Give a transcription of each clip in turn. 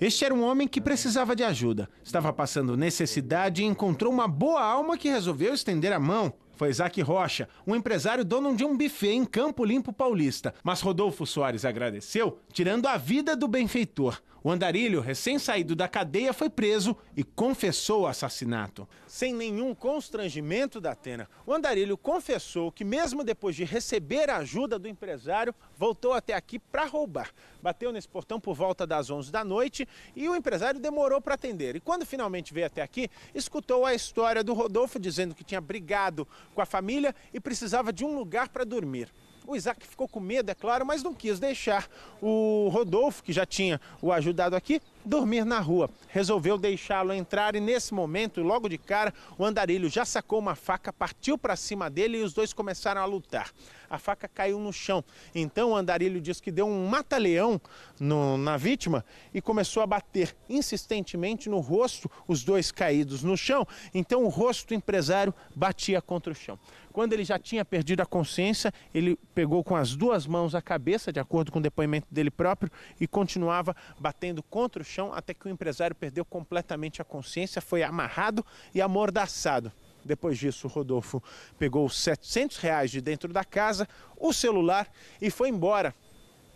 Este era um homem que precisava de ajuda, estava passando necessidade e encontrou uma boa alma que resolveu estender a mão foi Isaac Rocha, um empresário dono de um buffet em Campo Limpo Paulista. Mas Rodolfo Soares agradeceu, tirando a vida do benfeitor. O andarilho, recém-saído da cadeia, foi preso e confessou o assassinato. Sem nenhum constrangimento da Atena, o andarilho confessou que, mesmo depois de receber a ajuda do empresário, voltou até aqui para roubar. Bateu nesse portão por volta das 11 da noite e o empresário demorou para atender. E quando finalmente veio até aqui, escutou a história do Rodolfo dizendo que tinha brigado com a família e precisava de um lugar para dormir. O Isaac ficou com medo, é claro, mas não quis deixar o Rodolfo, que já tinha o ajudado aqui, dormir na rua. Resolveu deixá-lo entrar e nesse momento, logo de cara, o andarilho já sacou uma faca, partiu para cima dele e os dois começaram a lutar. A faca caiu no chão. Então o andarilho diz que deu um mata-leão na vítima e começou a bater insistentemente no rosto, os dois caídos no chão. Então o rosto do empresário batia contra o chão. Quando ele já tinha perdido a consciência, ele pegou com as duas mãos a cabeça, de acordo com o depoimento dele próprio, e continuava batendo contra o chão chão até que o empresário perdeu completamente a consciência, foi amarrado e amordaçado. Depois disso, Rodolfo pegou 700 reais de dentro da casa, o celular e foi embora.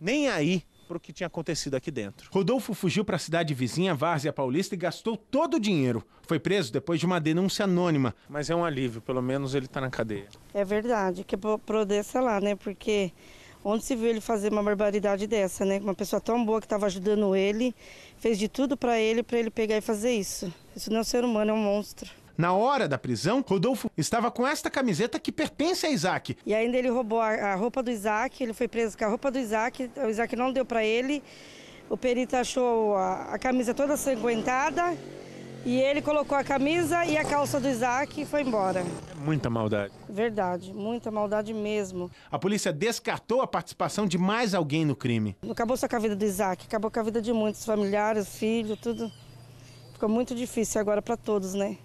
Nem aí para o que tinha acontecido aqui dentro. Rodolfo fugiu para a cidade vizinha, Várzea Paulista, e gastou todo o dinheiro. Foi preso depois de uma denúncia anônima. Mas é um alívio, pelo menos ele está na cadeia. É verdade, que prodeça lá, né? Porque Onde se viu ele fazer uma barbaridade dessa, né? Uma pessoa tão boa que estava ajudando ele, fez de tudo para ele, para ele pegar e fazer isso. Isso não é um ser humano, é um monstro. Na hora da prisão, Rodolfo estava com esta camiseta que pertence a Isaac. E ainda ele roubou a roupa do Isaac, ele foi preso com a roupa do Isaac, o Isaac não deu para ele. O perito achou a, a camisa toda sanguentada e ele colocou a camisa e a calça do Isaac e foi embora. Muita maldade. Verdade, muita maldade mesmo. A polícia descartou a participação de mais alguém no crime. Acabou só com a vida do Isaac, acabou com a vida de muitos familiares, filhos, tudo. Ficou muito difícil agora para todos, né?